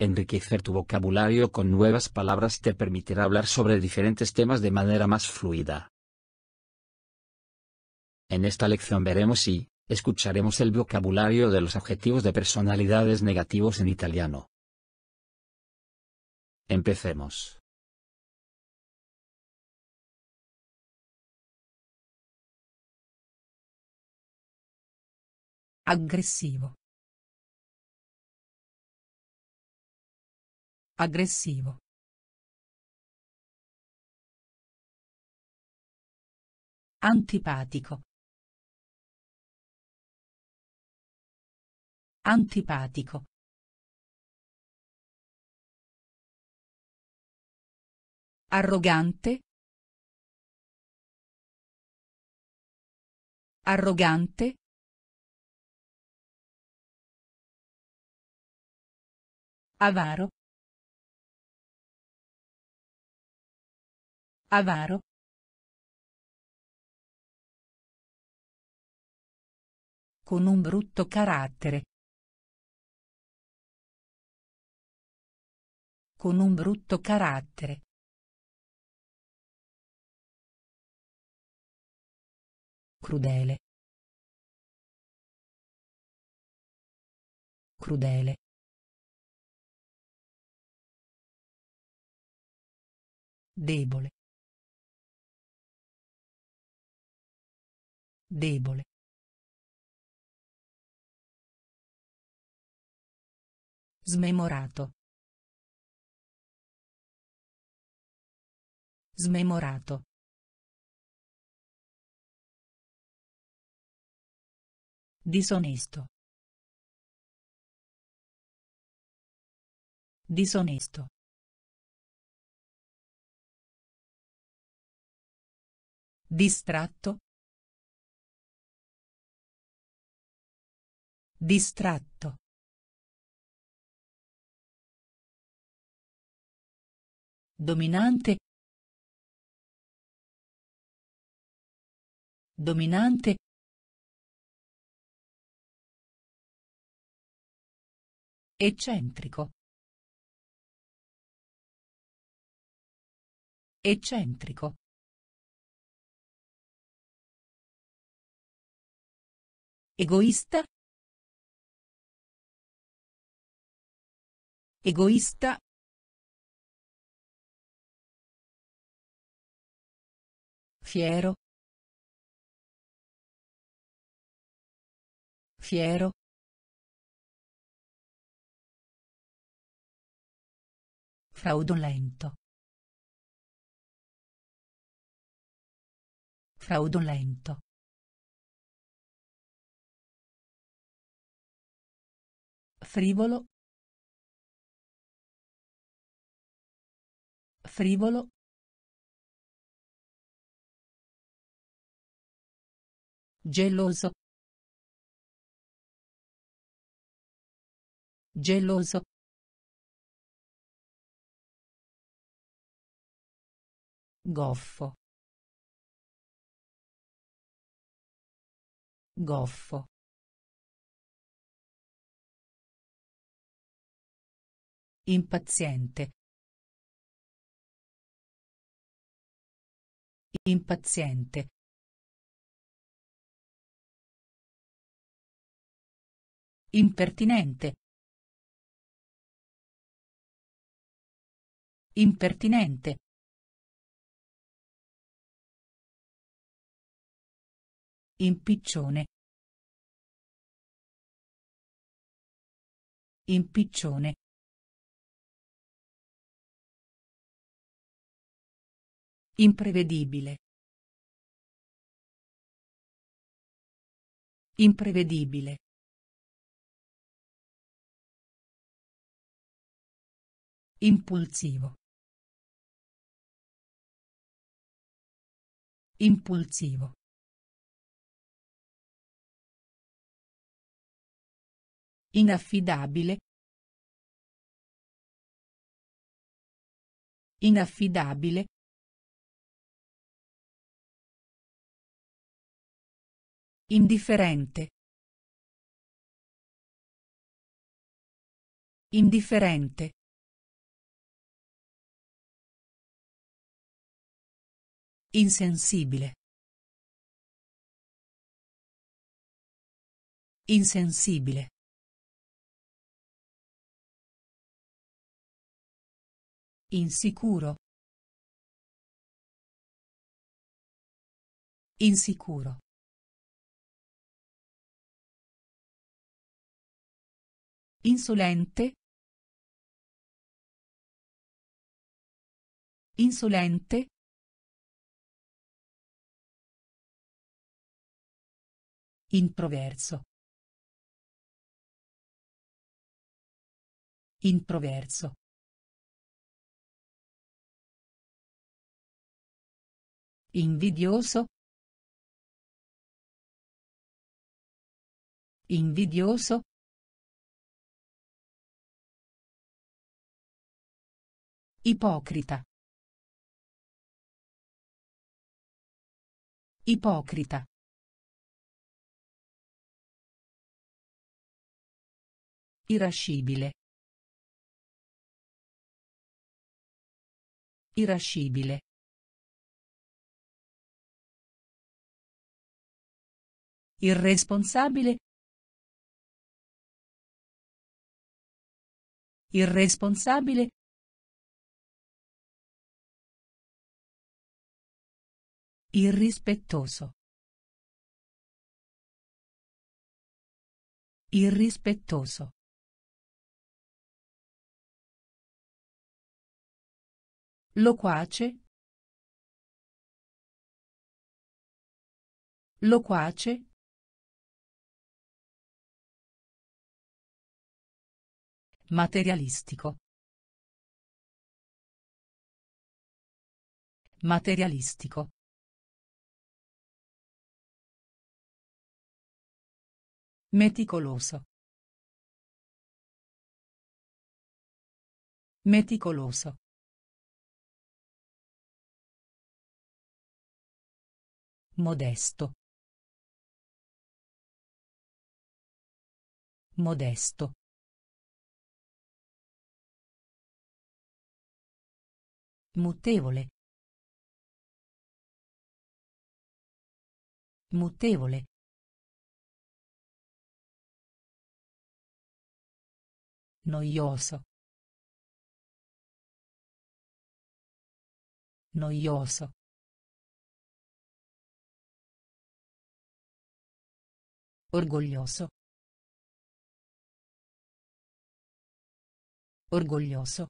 Enriquecer tu vocabulario con nuevas palabras te permitirá hablar sobre diferentes temas de manera más fluida. En esta lección veremos y, escucharemos el vocabulario de los adjetivos de personalidades negativos en italiano. Empecemos. Aggressivo. Aggressivo. Antipatico. Antipatico. Arrogante. Arrogante. Avaro. Avaro. Con un brutto carattere. Con un brutto carattere. crudele crudele debole debole smemorato smemorato disonesto disonesto distratto Distratto. Dominante. Dominante. Eccentrico. Eccentrico. Egoista. egoista fiero fiero fraudolento fraudolento frivolo frivolo geloso geloso goffo goffo impaziente Impaziente. Impertinente. Impertinente. Impiccione. Impiccione. Imprevedibile. Imprevedibile. Impulsivo. Impulsivo. Inaffidabile. Inaffidabile. Indifferente. Indifferente. Insensibile. Insensibile. Insicuro. Insicuro. Insolente. Insolente. Introverso. Introverso. Invidioso. Invidioso. Ipocrita. Ipocrita. Irascibile. Irascibile. Irresponsabile. Irresponsabile. Irrispettoso. Irrispettoso. Loquace. Loquace. Materialistico. Materialistico. Meticoloso. Meticoloso. Modesto. Modesto. Mutevole. Mutevole. Noioso. Noioso. Orgoglioso. Orgoglioso.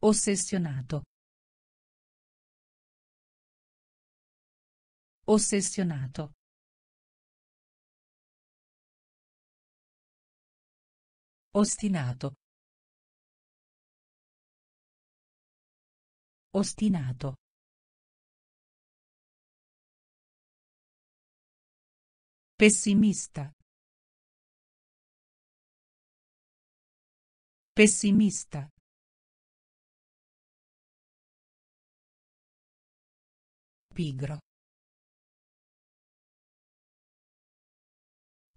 Ossessionato. Ossessionato. Ostinato. Ostinato. Pessimista. Pessimista. Pigro.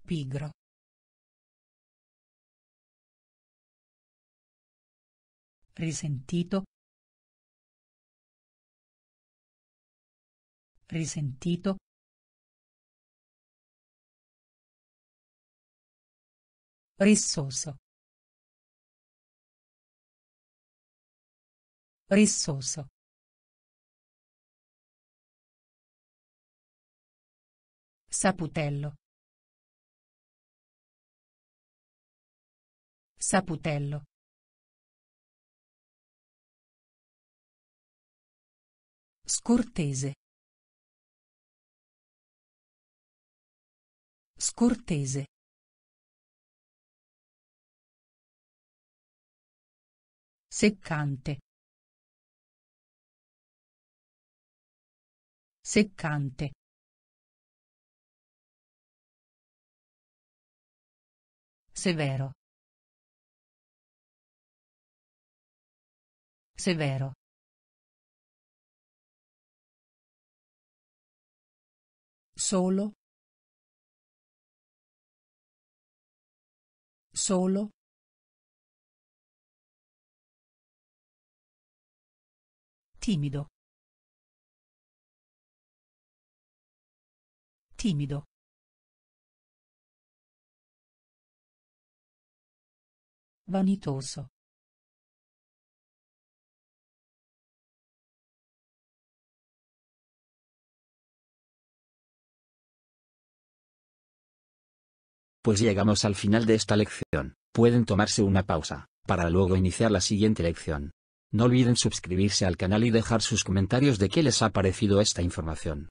Pigro. risentito risentito rissoso rissoso saputello saputello Scortese. Scortese. Seccante. Seccante. Severo. Severo. solo solo timido timido vanitoso Pues llegamos al final de esta lección, pueden tomarse una pausa, para luego iniciar la siguiente lección. No olviden suscribirse al canal y dejar sus comentarios de qué les ha parecido esta información.